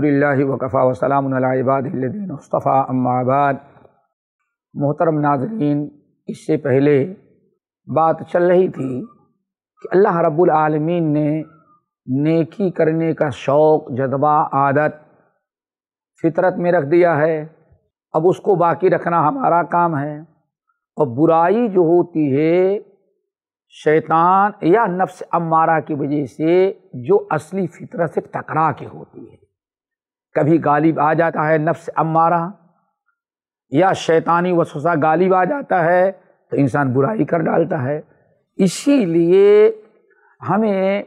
अलहमदिल्ला वकफ़ा वसलामबादीनफ़ा अम्माबाद मोहतरम नाजरीन इससे पहले बात चल रही थी कि अल्लाह रब्बुल ने नेकी करने का शौक़ जज्बा आदत फितरत में रख दिया है अब उसको बाकी रखना हमारा काम है और बुराई जो होती है शैतान या नफ्स अमारा की वजह से जो असली फितरत से टकरा के होती है कभी गालिब आ जाता है नफ्स अम्मारा या शैतानी वसूसा गालिब आ जाता है तो इंसान बुराई कर डालता है इसीलिए हमें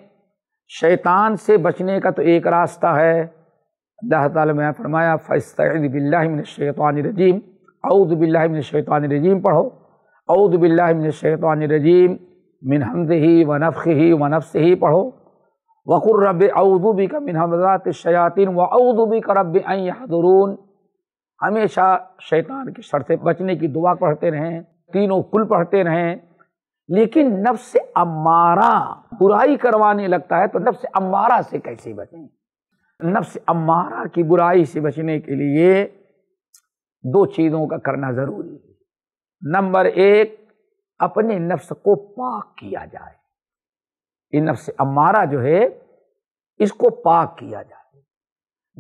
शैतान से बचने का तो एक रास्ता है अल्लाह ताला ने फरमाया शैतान रजीम पढ़ो अउदबिल्लाशैतवानरजीम मिन हमद ही वनफ़ ही वनफ़ से ही पढ़ो वक़ुर रब अउदूबी का मिन हमजात शयातिन व अउदूबी का रब हदरून हमेशा शैतान की शर से बचने की दुआ पढ़ते रहें तीनों कुल पढ़ते रहें लेकिन नफ्स अम्मारा बुराई करवाने लगता है तो नफ्स अम्मारा से कैसे बचें नफ्स अम्मारा की बुराई से बचने के लिए दो चीज़ों का करना ज़रूरी है नंबर एक अपने नफ्स को पाक किया जाए ये नफ्स अमारा जो है इसको पाक किया जाए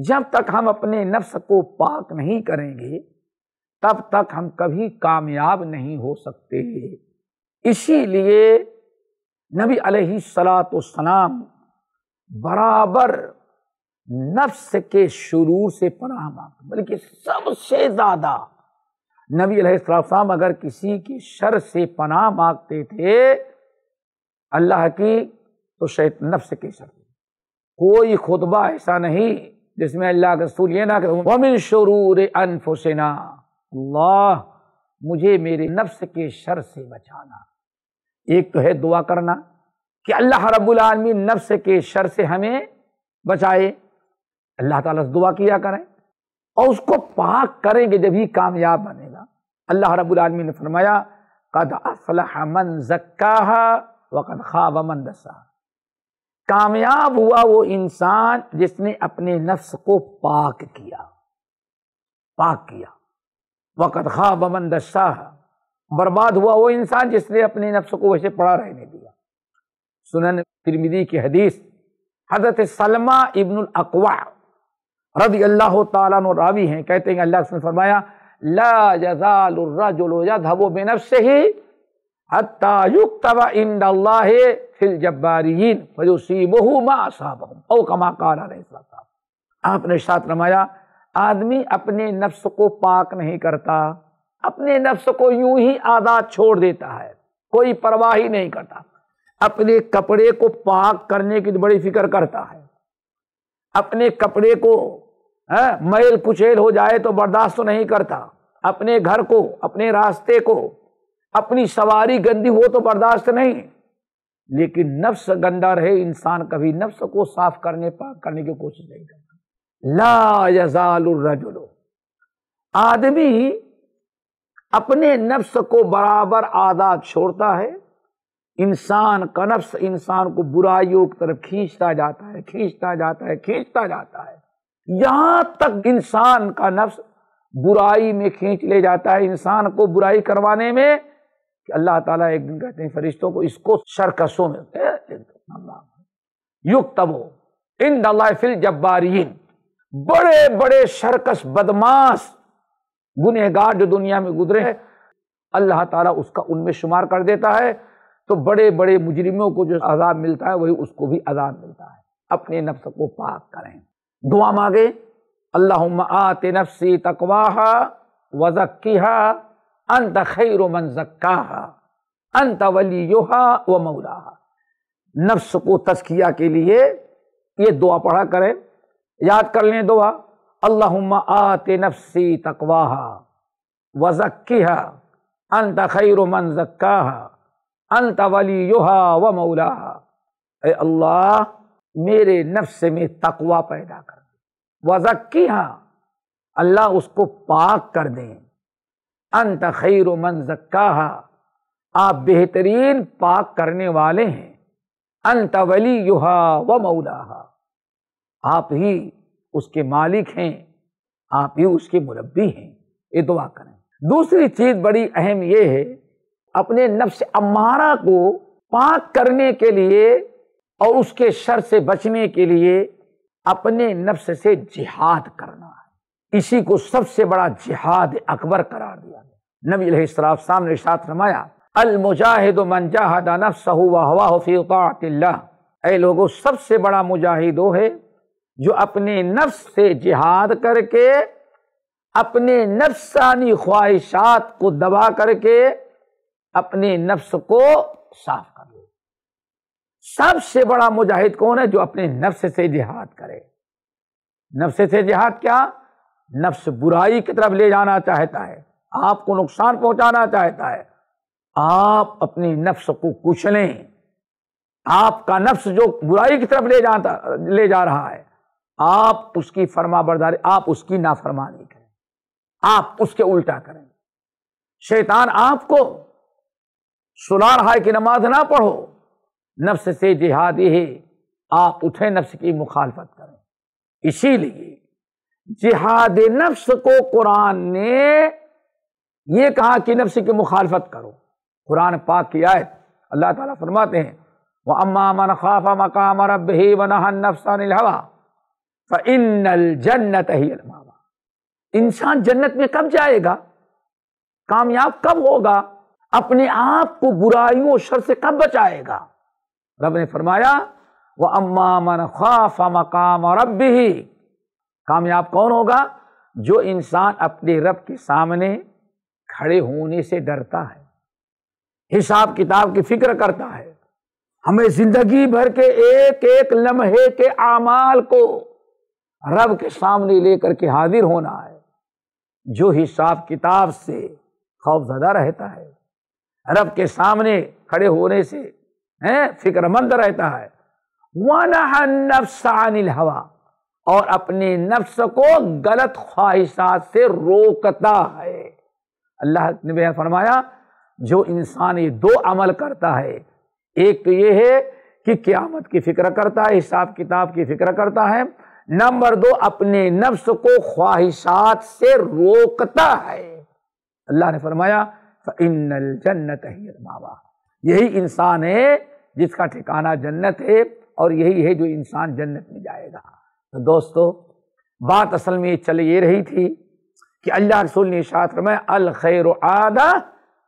जब तक हम अपने नफ्स को पाक नहीं करेंगे तब तक हम कभी कामयाब नहीं हो सकते इसीलिए नबी सलाम बराबर नफ्स के शुरू से पनाह मांगते बल्कि सबसे ज़्यादा नबी अलैहिस्सलाम अगर किसी की शर से पनाह मांगते थे अल्लाह की तो शैत नफ्स की शर्त कोई खुतबा ऐसा नहीं जिसमें अल्लाह के रसूल ये ना करूँ वमिन शरूर अनफुसना अल्लाह मुझे मेरे नफ्स के शर से बचाना एक तो है दुआ करना कि अल्लाह रब्बुल आलमीन नफ्स के शर से हमें बचाए अल्लाह ताला से दुआ किया करें और उसको पाक करेंगे जब ही कामयाब बनेगा अल्लाह रब्बुल आलमीन ने फरमाया कद असलह मन जक्का वक़द ख़्वाब मन दसा कामयाब हुआ वो इंसान जिसने अपने नफ्स को पाक किया पाक किया वक़त खा बमन दशाह बर्बाद हुआ वो इंसान जिसने अपने नफ्स को वैसे पड़ा रहने दिया सुनन तिरमिदी की हदीस हजरत सलमा इबन अकवा रदी अल्लाह तावी हैं कहते हैं अल्लाह ने फरमाया ला जजाल बेनफ से ही हत्ता युक्त इंद फिल जब्बारीन फजूसीबहू मासाब ओ कमा काला आपने साथ रमाया आदमी अपने नफ्स को पाक नहीं करता अपने नफ्स को यूं ही आज़ाद छोड़ देता है कोई परवाह ही नहीं करता अपने कपड़े को पाक करने की तो बड़ी फिक्र करता है अपने कपड़े को है, मैल कुचेल हो जाए तो बर्दाश्त तो नहीं करता अपने घर को अपने रास्ते को अपनी सवारी गंदी हो तो बर्दाश्त नहीं लेकिन नफ्स गंदा रहे इंसान कभी नफ्स को साफ करने पाक करने की कोशिश नहीं करता ला यजालुरजुलो आदमी अपने नफ्स को बराबर आदा छोड़ता है इंसान का नफ्स इंसान को बुराइयों की तरफ खींचता जाता है खींचता जाता है खींचता जाता है यहां तक इंसान का नफ्स बुराई में खींच ले जाता है इंसान को बुराई करवाने में कि अल्लाह ताला एक दिन कहते हैं फरिश्तों को इसको सरकशों में युग तबो इन दलाफिल जब्बारीन बड़े बड़े सरकश बदमाश गुनहगार जो दुनिया में गुजरे हैं अल्लाह ताला उसका उनमें शुमार कर देता है तो बड़े बड़े मुजरिमों को जो अजाब मिलता है वही उसको भी अजाब मिलता है अपने नफ्स को पाक करें दुआ मांगे अल्लाह आते नफ्सी तकवाहा वजक्की अंत खैर मन जक्का अंत वली योहा व मौला नफ्स को तस्किया के लिए ये दुआ पढ़ा करें याद कर लें दुआ अल्लाह आते नफ्सी तकवाह व जक्की अंत खैर मन जक्का अंत वली योहा व मौला अल्लाह मेरे नफ्स में तकवा पैदा कर वजक्की हाँ अल्लाह उसको पाक कर दें अंत खैर मन जक्काहा आप बेहतरीन पाक करने वाले हैं अंत वली युहा व मऊदा आप ही उसके मालिक हैं आप ही उसके मुरबी हैं ये दुआ करें दूसरी चीज बड़ी अहम यह है अपने नफ्स अम्मारा को पाक करने के लिए और उसके शर से बचने के लिए अपने नफ्स से जिहाद करना इसी को सबसे बड़ा जिहाद अकबर करार दिया गया नबी सलाम ने साथ रमाया अल मुजाहिद मनजाहदानफ सहू हवा हफीला ए लोगों सबसे बड़ा मुजाहिद वो है जो अपने नफ्स से जिहाद करके अपने नफ्सानी ख्वाहिशात को दबा करके अपने नफ्स को साफ कर ले सबसे बड़ा मुजाहिद कौन है जो अपने नफ्स से जिहाद करे नफ्स से जिहाद क्या नफ्स बुराई की तरफ ले जाना चाहता है आपको नुकसान पहुंचाना चाहता है आप अपनी नफ्स को कुचलें आपका नफ्स जो बुराई की तरफ ले जाता ले जा रहा है आप उसकी फरमा बरदारी आप उसकी नाफरमानी करें आप उसके उल्टा करें शैतान आपको सुना रहा है कि नमाज ना पढ़ो नफ्स से जिहादी है आप उठे नफ्स की मुखालफत करें इसीलिए जिहाद नफ्स को कुरान ने यह कहा कि नफ्स की मुखालफत करो कुरान पाक की आयत अल्लाह ताला फरमाते हैं वह अम्मा मन खाफा मकाम रब ही वनहन हवा जन्नत ही अलमावा इंसान जन्नत में कब जाएगा कामयाब कब होगा अपने आप को बुराइयों शर से कब बचाएगा रब ने फरमाया वह अम्मा मन खाफा मकाम रब ही कामयाब कौन होगा जो इंसान अपने रब के सामने खड़े होने से डरता है हिसाब किताब की फिक्र करता है हमें जिंदगी भर के एक एक लम्हे के आमाल को रब के सामने लेकर के हाजिर होना है जो हिसाब किताब से खौफजदा रहता है रब के सामने खड़े होने से हैं फिक्रमंद रहता है वाना नफ्सानिल हवा और अपने नफ्स को गलत ख्वाहिशात से रोकता है अल्लाह ने फरमाया जो इंसान ये दो अमल करता है एक तो ये है कि क़्यामत की फ़िक्र करता है हिसाब किताब की फ़िक्र करता है नंबर दो अपने नफ्स को ख्वाहिशात से रोकता है अल्लाह ने फरमाया जन्नत ही बाबा यही इंसान है जिसका ठिकाना जन्नत है और यही है जो इंसान जन्नत में जाएगा दोस्तों बात असल में चल ये रही थी कि अल्लाह रसूल ने शास्त्र में अल खैर आदा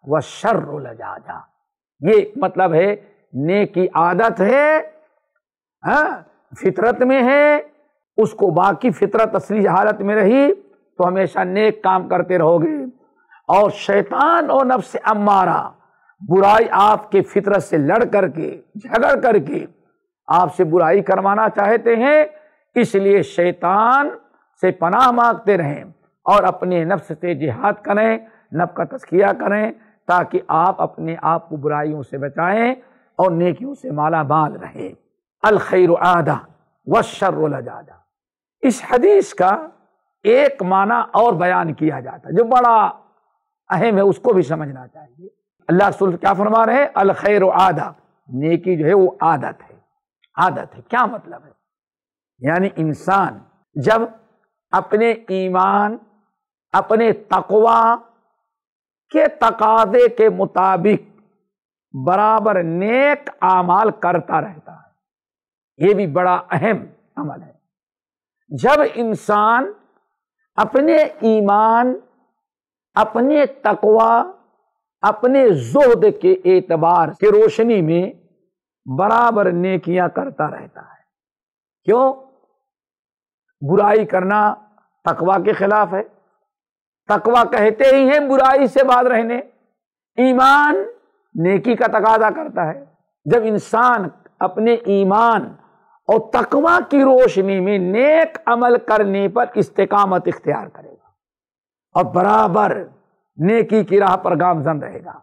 व लजाजा ये मतलब है नेकी आदत है हा? फितरत में है उसको बाकी फितरत असली हालत में रही तो हमेशा नेक काम करते रहोगे और शैतान और नफ्स अम्मारा बुराई आपके फितरत से लड़ करके झगड़ करके आपसे बुराई करवाना चाहते हैं इसलिए शैतान से पनाह मांगते रहें और अपने नफ्स से जिहाद करें नब का तस्किया करें ताकि आप अपने आप को बुराइयों से बचाएं और नेकियों से माला बाल रहें अलखैर आदा व शर्रजादा इस हदीस का एक माना और बयान किया जाता है जो बड़ा अहम है उसको भी समझना चाहिए अल्लाह रसूल क्या फरमा रहे हैं अलखैर आदा नेकी जो है वो आदत है आदत है क्या मतलब है यानी इंसान जब अपने ईमान अपने तकवा के तकाजे के मुताबिक बराबर नेक आमाल करता रहता है ये भी बड़ा अहम अमल है जब इंसान अपने ईमान अपने तकवा अपने जोहद के एतबार के रोशनी में बराबर नेकियां करता रहता है क्यों बुराई करना तकवा के खिलाफ है तकवा कहते ही हैं बुराई से बाद रहने ईमान नेकी का तकादा करता है जब इंसान अपने ईमान और तकवा की रोशनी में नेक अमल करने पर इस्तेकामत इख्तियार करेगा और बराबर नेकी की राह पर गामजन रहेगा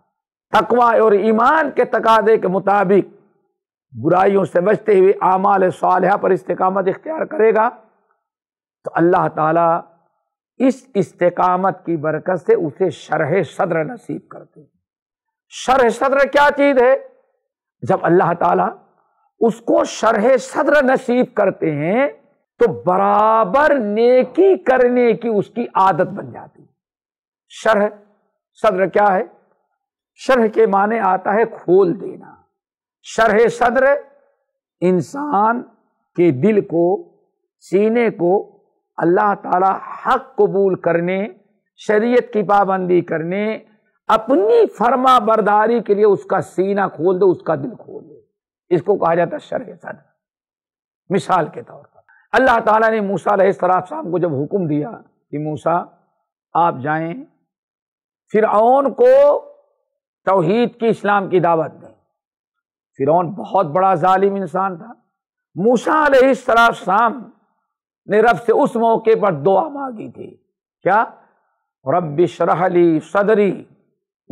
तकवा और ईमान के तकादे के मुताबिक बुराइयों से बचते हुए आमाल साल पर इस्तेकामत इख्तियार करेगा तो अल्लाह ताला इस इस्तकामत की बरकत से उसे शरह सदर नसीब करते हैं शरह सदर क्या चीज़ है जब अल्लाह ताला उसको शरह सदर नसीब करते हैं तो बराबर नेकी करने की उसकी आदत बन जाती है शरह सदर क्या है शरह के माने आता है खोल देना शरह सदर इंसान के दिल को सीने को अल्लाह ताला हक कबूल करने शरीयत की पाबंदी करने अपनी फर्मा बरदारी के लिए उसका सीना खोल दो उसका दिल खोल दो इसको कहा जाता है शरह सदर मिसाल के तौर पर अल्लाह ताला ने मूसा साहब को जब हुक्म दिया कि मूसा आप जाएं फिर को तोहहीद की इस्लाम की दावत दें फिरौन बहुत बड़ा जालिम इंसान था मूसा शाम ने रब से उस मौके पर दुआ मांगी थी क्या रब शरहली सदरी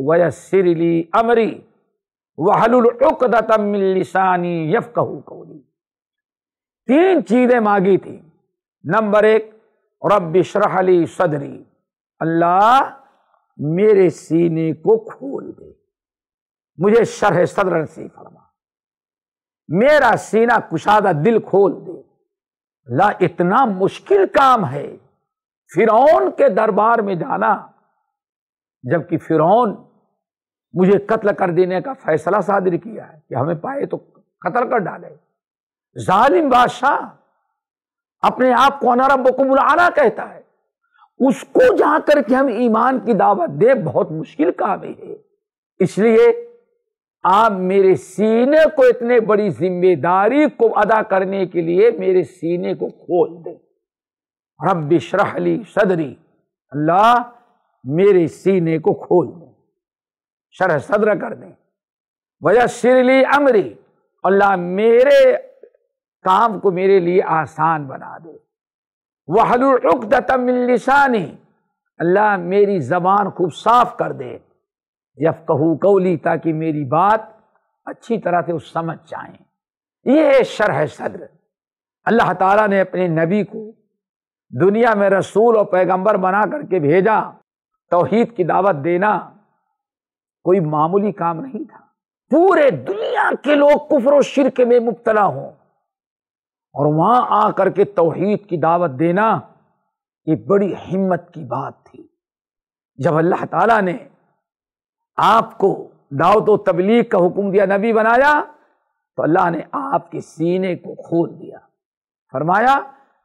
वयसरली अमरी वहलुलसानी यफ कहू कौली तीन चीज़ें मांगी थी नंबर एक रब शरहली सदरी अल्लाह मेरे सीने को खोल दे मुझे शरह सदर से फरमा मेरा सीना कुशादा दिल खोल दे ला इतना मुश्किल काम है फिरौन के दरबार में जाना जबकि फिरौन मुझे कत्ल कर देने का फैसला सादर किया है कि हमें पाए तो कत्ल कर डाले जालिम बादशाह अपने आप को अनारा बकुबुल आना कहता है उसको जाकर के हम ईमान की दावत दे बहुत मुश्किल काम है इसलिए आप मेरे सीने को इतने बड़ी जिम्मेदारी को अदा करने के लिए मेरे सीने को खोल दें रबी शराहली सदरी अल्लाह मेरे सीने को खोल दें शरह सदर कर दें वजह शिरली अमरी अल्लाह मेरे काम को मेरे लिए आसान बना दे वह वहलुकदतमिलसानी अल्लाह मेरी जबान खूब साफ कर दे यफ कहू कौली ताकि मेरी बात अच्छी तरह से उस समझ जाए ये है शरह सदर अल्लाह ताला ने अपने नबी को दुनिया में रसूल और पैगंबर बना करके भेजा तोहीद की दावत देना कोई मामूली काम नहीं था पूरे दुनिया के लोग कुफर शिरक में मुबतला हों और वहां आकर के तोहीद की दावत देना ये बड़ी हिम्मत की बात थी जब अल्लाह ताला ने आपको दावत तबलीग का हुक्म दिया नबी बनाया तो अल्लाह ने आपके सीने को खोल दिया फरमाया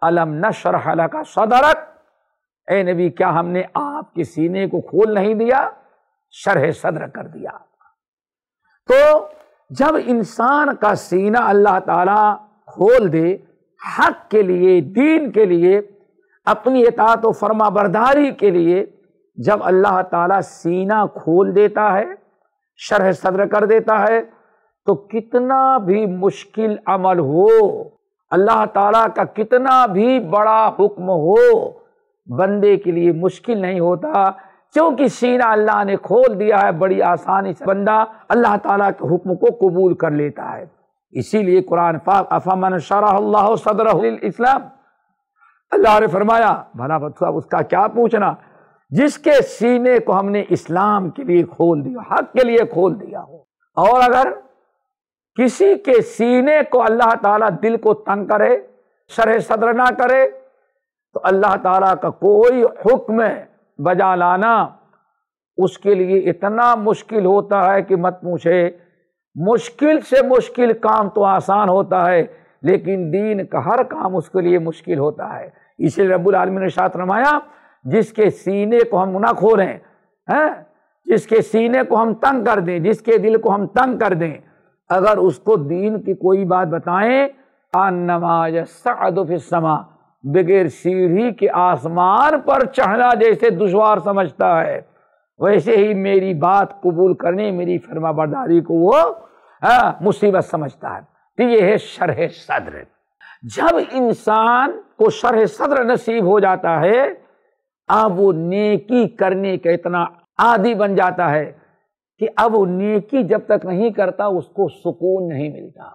अलम नशरहला का सदरक ए नबी क्या हमने आपके सीने को खोल नहीं दिया शरह सदर कर दिया तो जब इंसान का सीना अल्लाह ताला खोल दे हक के लिए दीन के लिए अपनी इतात फर्मा बरदारी के लिए जब अल्लाह ताला सीना खोल देता है शरह सदर कर देता है तो कितना भी मुश्किल अमल हो अल्लाह ताला का कितना भी बड़ा हुक्म हो बंदे के लिए मुश्किल नहीं होता क्योंकि सीना अल्लाह ने खोल दिया है बड़ी आसानी से बंदा अल्लाह ताला के हुक्म को कबूल कर लेता है इसीलिए कुरान पाक अफामन शराह सदर इस्लाम अल्लाह ने फरमाया भला बच्चा उसका क्या पूछना जिसके सीने को हमने इस्लाम के लिए खोल दिया हक के लिए खोल दिया हो और अगर किसी के सीने को अल्लाह ताला दिल को तंग करे शरह सदर ना करे तो अल्लाह ताला का कोई हुक्म बजा लाना उसके लिए इतना मुश्किल होता है कि मत पूछे मुश्किल से मुश्किल काम तो आसान होता है लेकिन दीन का हर काम उसके लिए मुश्किल होता है इसीलिए रबुल आलमी ने शात रमाया जिसके सीने को हम ना खोरें हैं जिसके सीने को हम तंग कर दें जिसके दिल को हम तंग कर दें अगर उसको दीन की कोई बात बताएं नमाज समा बगैर सीढ़ी के आसमान पर चढ़ना जैसे दुशवार समझता है वैसे ही मेरी बात कबूल करने मेरी फर्माबरदारी को वो हाँ, मुसीबत समझता है तो ये है शरह सदर जब इंसान को शरह सदर नसीब हो जाता है अब वो नेकी करने का इतना आदि बन जाता है कि अब वो नेकी जब तक नहीं करता उसको सुकून नहीं मिलता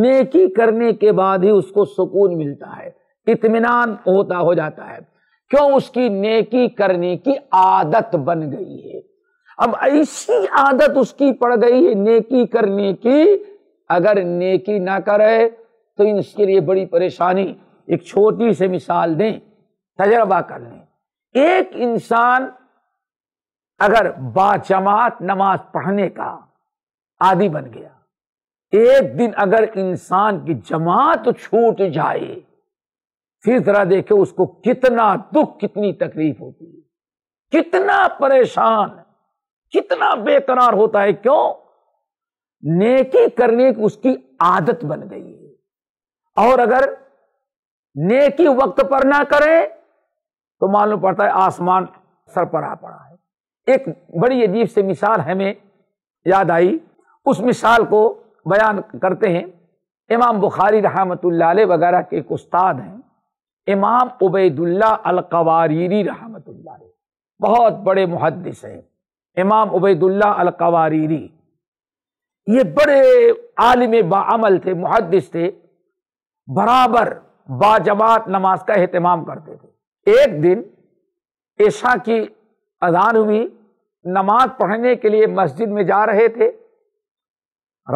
नेकी करने के बाद ही उसको सुकून मिलता है इतमान होता हो जाता है क्यों उसकी नेकी करने की आदत बन गई है अब ऐसी आदत उसकी पड़ गई है नेकी करने की अगर नेकी ना करे तो इसके लिए बड़ी परेशानी एक छोटी सी मिसाल दें तजर्बा कर लें एक इंसान अगर बाजमात नमाज पढ़ने का आदि बन गया एक दिन अगर इंसान की जमात छूट जाए फिर जरा देखे उसको कितना दुख कितनी तकलीफ होती है कितना परेशान कितना बेकरार होता है क्यों नेकी करने की उसकी आदत बन गई है और अगर नेकी वक्त पर ना करें तो मालूम पड़ता है आसमान सर पर आ पड़ा है एक बड़ी अजीब से मिसाल हमें याद आई उस मिसाल को बयान करते हैं इमाम बुखारी रहमतुल्ला वगैरह के एक उस्ताद हैं इमाम उबैदुल्ला अलकवारीरी रहमतुल्ला बहुत बड़े मुहदस हैं इमाम उबैदुल्ला अलकवारीरी ये बड़े आलिम बामल थे मुहदस थे बराबर बाजमात नमाज का अहतमाम करते थे एक दिन ऐशा की अजान हुई नमाज पढ़ने के लिए मस्जिद में जा रहे थे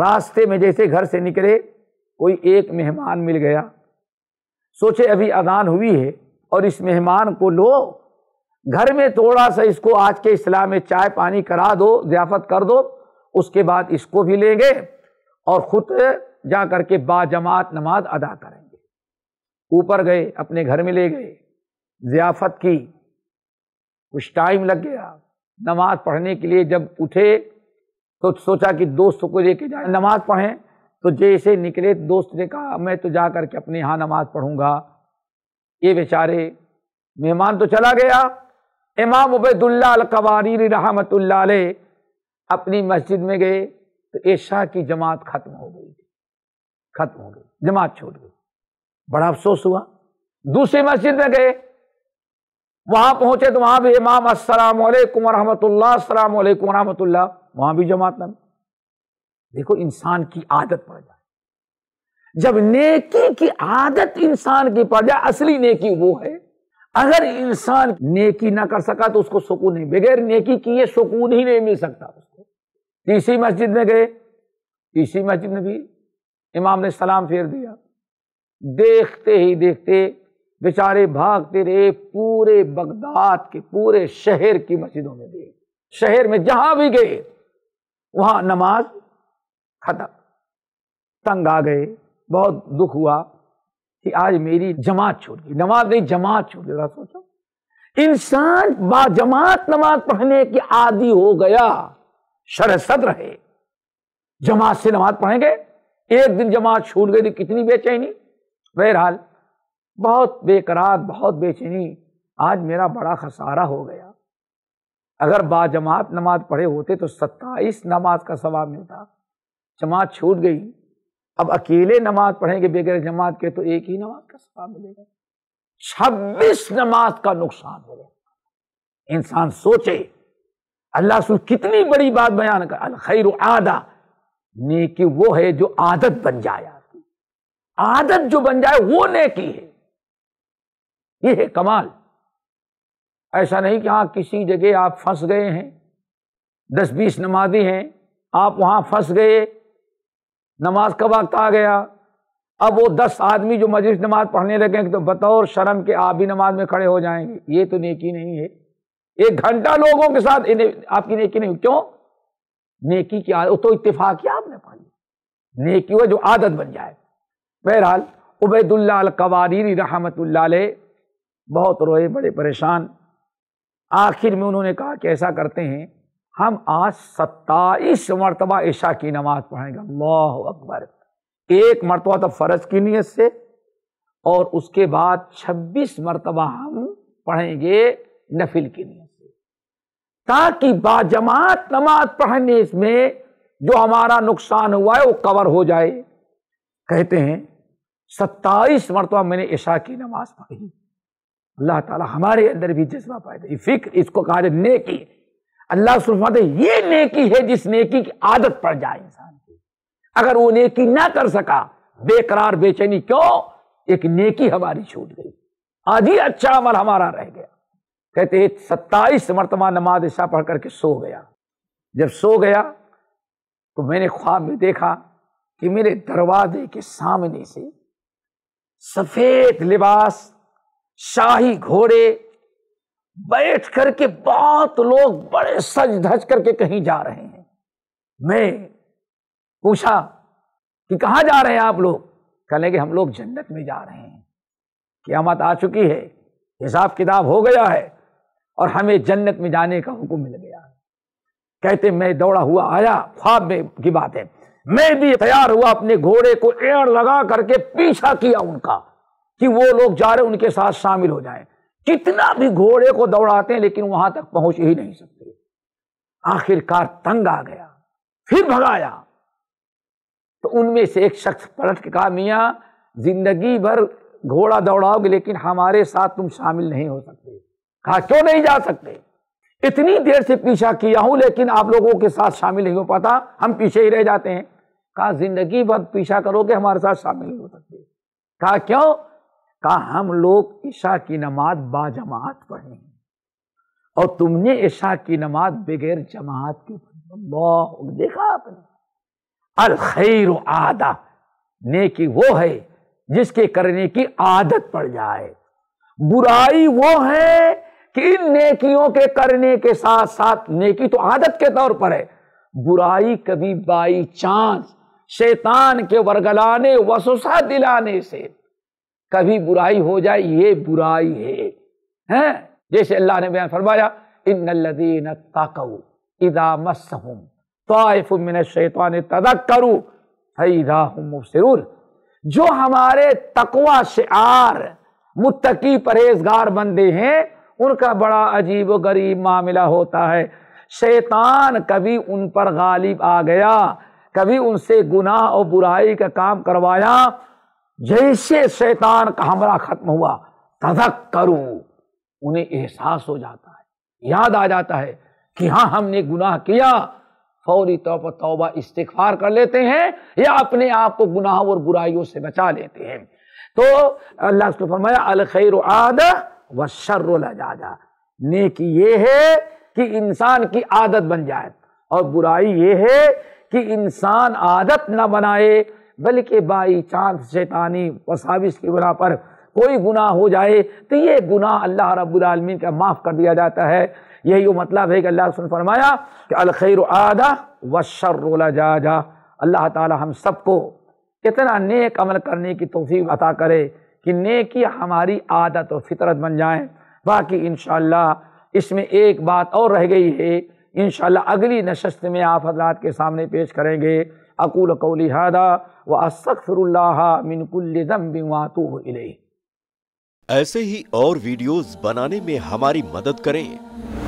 रास्ते में जैसे घर से निकले कोई एक मेहमान मिल गया सोचे अभी अजान हुई है और इस मेहमान को लो घर में थोड़ा सा इसको आज के इस्लाम में चाय पानी करा दो जियाफत कर दो उसके बाद इसको भी लेंगे और ख़ुद जा करके बाजमात नमाज अदा करेंगे ऊपर गए अपने घर में ले गए ज़ियाफ़त की कुछ टाइम लग गया नमाज़ पढ़ने के लिए जब उठे तो सोचा कि दोस्त को लेके जाए नमाज़ पढ़ें तो जैसे निकले दोस्त ने कहा मैं तो जा करके अपने यहाँ नमाज़ पढ़ूँगा ये बेचारे मेहमान तो चला गया इमाम उबैदुल्ला अलकवारी रहमत अपनी मस्जिद में गए तो ऐशा की जमात ख़त्म हो गई ख़त्म हो गई जमात छोड़ गई बड़ा अफसोस हुआ दूसरी मस्जिद में गए वहां पहुंचे तो वहां भी इमाम असलम वरहमतुल्ला असलम वरहमतुल्ला वहां भी जमात में देखो इंसान की आदत पड़ जाए जब नेकी की आदत इंसान की पड़ जाए असली नेकी वो है अगर इंसान नेकी ना कर सका तो उसको सुकून नहीं बगैर नेकी किए सुकून ही नहीं मिल सकता उसको तीसरी मस्जिद में गए तीसरी मस्जिद में भी इमाम ने सलाम फेर दिया देखते ही देखते बेचारे भागते रहे पूरे बगदाद के पूरे शहर की मस्जिदों में गए शहर में जहां भी गए वहां नमाज खत्म तंग आ गए बहुत दुख हुआ कि आज मेरी जमात छोड़ गई नमाज नहीं जमात छोड़ गई सोचो इंसान बाजमात नमाज पढ़ने की आदि हो गया शरसद रहे जमात से नमाज पढ़ेंगे एक दिन जमात छूट गई तो कितनी बेचैनी बहरहाल बहुत बेकरार बहुत बेचैनी आज मेरा बड़ा खसारा हो गया अगर बाजमात नमाज पढ़े होते तो सत्ताईस नमाज का सवाब मिलता जमात छूट गई अब अकेले नमाज पढ़ेंगे बगैर जमात के तो एक ही नमाज का सवाब मिलेगा छब्बीस नमाज का नुकसान हो गया इंसान सोचे अल्लाह सुन कितनी बड़ी बात बयान कर अलखैर आदा नेकी वो है जो आदत बन जाए आदत जो बन जाए वो नेकी है ये है कमाल ऐसा नहीं कि हाँ किसी जगह आप फंस गए हैं दस बीस नमाजी हैं आप वहाँ फंस गए नमाज का वक्त आ गया अब वो दस आदमी जो मजलिस नमाज पढ़ने लगे तो बतौर शर्म के आप भी नमाज में खड़े हो जाएंगे ये तो नेकी नहीं है एक घंटा लोगों के साथ आपकी नेकी नहीं क्यों नेकी की आदत तो इतफाक़िया आपने पाई नेकी हुआ जो आदत बन जाए बहरहाल उबैदुल्ला अलकवारीरी रहमत बहुत रोए बड़े परेशान आखिर में उन्होंने कहा कि ऐसा करते हैं हम आज सत्ताईस मरतबा ईशा की नमाज पढ़ेंगे अल्लाह अकबर एक मरतबा तो फ़र्ज की नीयत से और उसके बाद छब्बीस मरतबा हम पढ़ेंगे नफिल की नीयत से ताकि बाजमात नमाज पढ़ने इसमें जो हमारा नुकसान हुआ है वो कवर हो जाए कहते हैं सत्ताईस मरतबा मैंने ईशा की नमाज पढ़ी अल्लाह ताला हमारे अंदर भी जज्बा ये फिक्र इसको कहा जाए नेकी अल्लाह सुलफाते ये नेकी है जिस नेकी की आदत पड़ जाए इंसान की अगर वो नेकी ना कर सका बेकरार बेचैनी क्यों एक नेकी हमारी छूट गई आधी अच्छा अमल हमारा रह गया कहते सत्ताईस मरतबा नमाज ऐसा पढ़ करके सो गया जब सो गया तो मैंने ख्वाब में देखा कि मेरे दरवाजे के सामने से सफ़ेद लिबास शाही घोड़े बैठ करके बहुत लोग बड़े सज धज करके कहीं जा रहे हैं मैं पूछा कि कहा जा रहे हैं आप लोग कहने कि हम लोग जन्नत में जा रहे हैं क्या मत आ चुकी है हिसाब किताब हो गया है और हमें जन्नत में जाने का हुक्म मिल गया कहते मैं दौड़ा हुआ आया ख्वाब में की बात है मैं भी तैयार हुआ अपने घोड़े को एड़ लगा करके पीछा किया उनका कि वो लोग जा रहे उनके साथ शामिल हो जाए कितना भी घोड़े को दौड़ाते हैं लेकिन वहां तक पहुंच ही नहीं सकते आखिरकार तंग आ गया फिर भगाया तो उनमें से एक शख्स पलट के कहा मिया जिंदगी भर घोड़ा दौड़ाओगे लेकिन हमारे साथ तुम शामिल नहीं हो सकते कहा क्यों नहीं जा सकते इतनी देर से पीछा किया हूं लेकिन आप लोगों के साथ शामिल नहीं हो पाता हम पीछे ही रह जाते हैं कहा जिंदगी भर पीछा करोगे हमारे साथ शामिल नहीं हो सकते कहा क्यों कहा हम लोग ईशा की नमाज बाजमात पढ़े और तुमने ईशा की नमाज बगैर जमात के पढ़ी देखा आपने अल खैर आदा नेकी वो है जिसके करने की आदत पड़ जाए बुराई वो है कि इन नेकियों के करने के साथ साथ नेकी तो आदत के तौर पर है बुराई कभी बाई चांस शैतान के वरगलाने वसुसा दिलाने से कभी बुराई हो जाए ये बुराई है हैं जैसे अल्लाह ने बयान फरमाया इन लदीन ताकऊ इदा शैतान तदक फैदा जो हमारे तकवा शार मुत्तकी परहेजगार बंदे हैं उनका बड़ा अजीब व गरीब मामला होता है शैतान कभी उन पर गालिब आ गया कभी उनसे गुनाह और बुराई का काम करवाया जैसे शैतान का हमला खत्म हुआ तधक करूं उन्हें एहसास हो जाता है याद आ जाता है कि हाँ हमने गुनाह किया फौरी तौर पर तौबा इस्तिगफार कर लेते हैं या अपने आप को गुनाह और बुराइयों से बचा लेते हैं तो अल्लाह ने फरमाया अल खैर आद व लजादा नेकी ये है कि इंसान की आदत बन जाए और बुराई ये है कि इंसान आदत ना बनाए बल्कि बाई चांस शैतानी वसाविश की गुना पर कोई गुनाह हो जाए तो ये गुनाह अल्लाह आलमीन का माफ़ कर दिया जाता है यही वो मतलब है कि अल्लाह सुन फरमाया कि अलखैर आदा व शर्रोला जा जा अल्लाह ताला हम सबको कितना नेक अमल करने की तोफ़ी अता करे कि नेकी हमारी आदत और फितरत बन जाए बाकी इन इसमें एक बात और रह गई है इन अगली नशस्त में आप हजरात के सामने पेश करेंगे अकूल कौली हादा व असकफिरल्ला मिनकुल्लम बिमातू इले ऐसे ही और वीडियोस बनाने में हमारी मदद करें